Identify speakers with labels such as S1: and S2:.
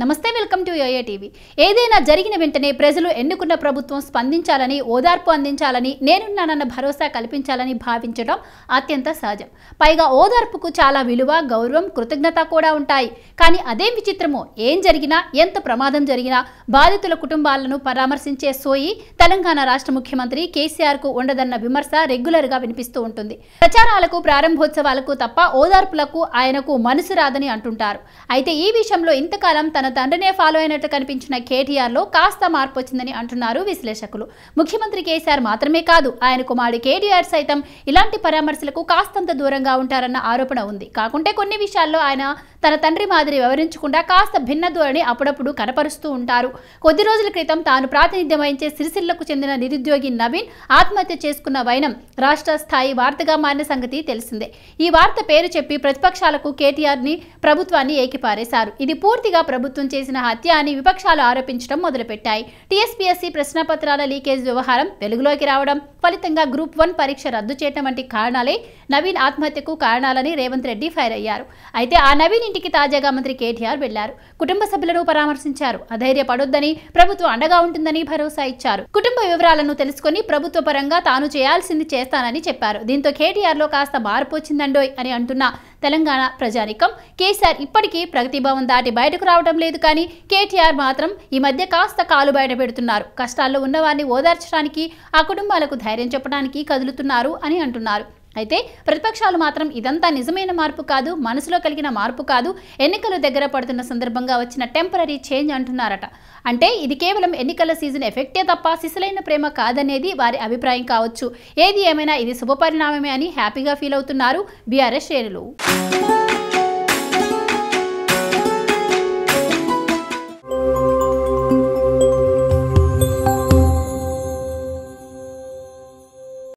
S1: నమస్తే welcome to yo-yo TV ఏదైనా జరిగిన వెంటనే ప్రజలు ఎన్నుకున్న ప్రభుత్వం స్పందించాలని ఓదార్పు అందించాలని నేనున్నానన్న భరోసా కల్పించాలని భావించడం అత్యంత సహజం పైగా ఓదార్పుకు చాలా విలువ గౌరవం కృతజ్ఞత కూడా ఉంటాయి కానీ అదేం విచిత్రమో ఏం జరిగినా ఎంత ప్రమాదం జరిగినా బాధితుల కుటుంబాలను పరామర్శించే సోయి తెలంగాణ రాష్ట్ర ముఖ్యమంత్రి కేసీఆర్కు ఉండదన్న విమర్శ రెగ్యులర్గా వినిపిస్తూ ఉంటుంది ప్రచారాలకు ప్రారంభోత్సవాలకు తప్ప ఓదార్పులకు ఆయనకు మనసు రాదని అంటుంటారు అయితే ఈ విషయంలో ఇంతకాలం తన తన తండ్రినే ఫాలో అయినట్లు కనిపించిన కేటీఆర్లో కాస్త మార్పు వచ్చిందని అంటున్నారు విశ్లేషకులు ముఖ్యమంత్రి కేసీఆర్ మాత్రమే కాదు ఆయన కుమారుడు కేటీఆర్ సైతం ఇలాంటి పరామర్శలకు కాస్తంత దూరంగా ఉంటారన్న ఆరోపణ ఉంది కాకుంటే కొన్ని విషయాల్లో ఆయన తన తండ్రి మాదిరి వివరించకుండా కాస్త భిన్న ధోరణి అప్పుడప్పుడు కనపరుస్తూ ఉంటారు కొద్ది రోజుల క్రితం తాను ప్రాతినిధ్యం వహించే సిరిసిల్లకు చెందిన నిరుద్యోగి నవీన్ ఆత్మహత్య చేసుకున్న వైనం రాష్ట్ర స్థాయి వార్తగా మారిన సంగతి తెలిసిందే ఈ వార్త పేరు చెప్పి ప్రతిపక్షాలకు కేటీఆర్ ని ప్రభుత్వాన్ని ఏకిపారేశారు ఇది పూర్తిగా ప్రభుత్వం చేసిన హత్య అని విపక్షాలు ఆరోపించడం మొదలుపెట్టాయి టీఎస్పీఎస్సీ ప్రశ్నపత్రాల లీకేజ్ వ్యవహారం వెలుగులోకి రావడం ఫలితంగా గ్రూప్ వన్ పరీక్ష రద్దు చేయడం వంటి కారణాలే నవీన్ ఆత్మహత్యకు కారణాలని రేవంత్ రెడ్డి ఫైర్ అయ్యారు అయితే ఆ నవీన్ ఇంటికి తాజాగా మంత్రి కేటీఆర్ వెళ్లారు కుటుంబ సభ్యులను పరామర్శించారు అధైర్యపడొద్దని ప్రభుత్వం అండగా ఉంటుందని భరోసా ఇచ్చారు కుటుంబ వివరాలను తెలుసుకుని ప్రభుత్వ పరంగా తాను చేయాల్సింది చేస్తానని చెప్పారు దీంతో కేటీఆర్ లో కాస్త మార్పు వచ్చిందండోయ్ అని అంటున్న తెలంగాణ ప్రజానికం కేసీఆర్ ఇప్పటికీ ప్రగతి భవన్ దాటి బయటకు రావడం లేదు కానీ కేటీఆర్ మాత్రం ఈ మధ్య కాస్త కాలు బయట పెడుతున్నారు కష్టాల్లో ఉన్నవారిని ఓదార్చడానికి ఆ కుటుంబాలకు ధైర్యం చెప్పడానికి కదులుతున్నారు అని అంటున్నారు అయితే ప్రతిపక్షాలు మాత్రం ఇదంతా నిజమైన మార్పు కాదు మనసులో కలిగిన మార్పు కాదు ఎన్నికలు దగ్గర పడుతున్న సందర్భంగా వచ్చిన టెంపరీ చేంజ్ అంటున్నారట అంటే ఇది కేవలం ఎన్నికల సీజన్ ఎఫెక్టే తప్ప శిశులైన ప్రేమ కాదనేది వారి అభిప్రాయం కావచ్చు ఏది ఏమైనా ఇది శుభపరిణామమే అని హ్యాపీగా ఫీల్ అవుతున్నారు బీఆర్ఎస్ శ్రేణులు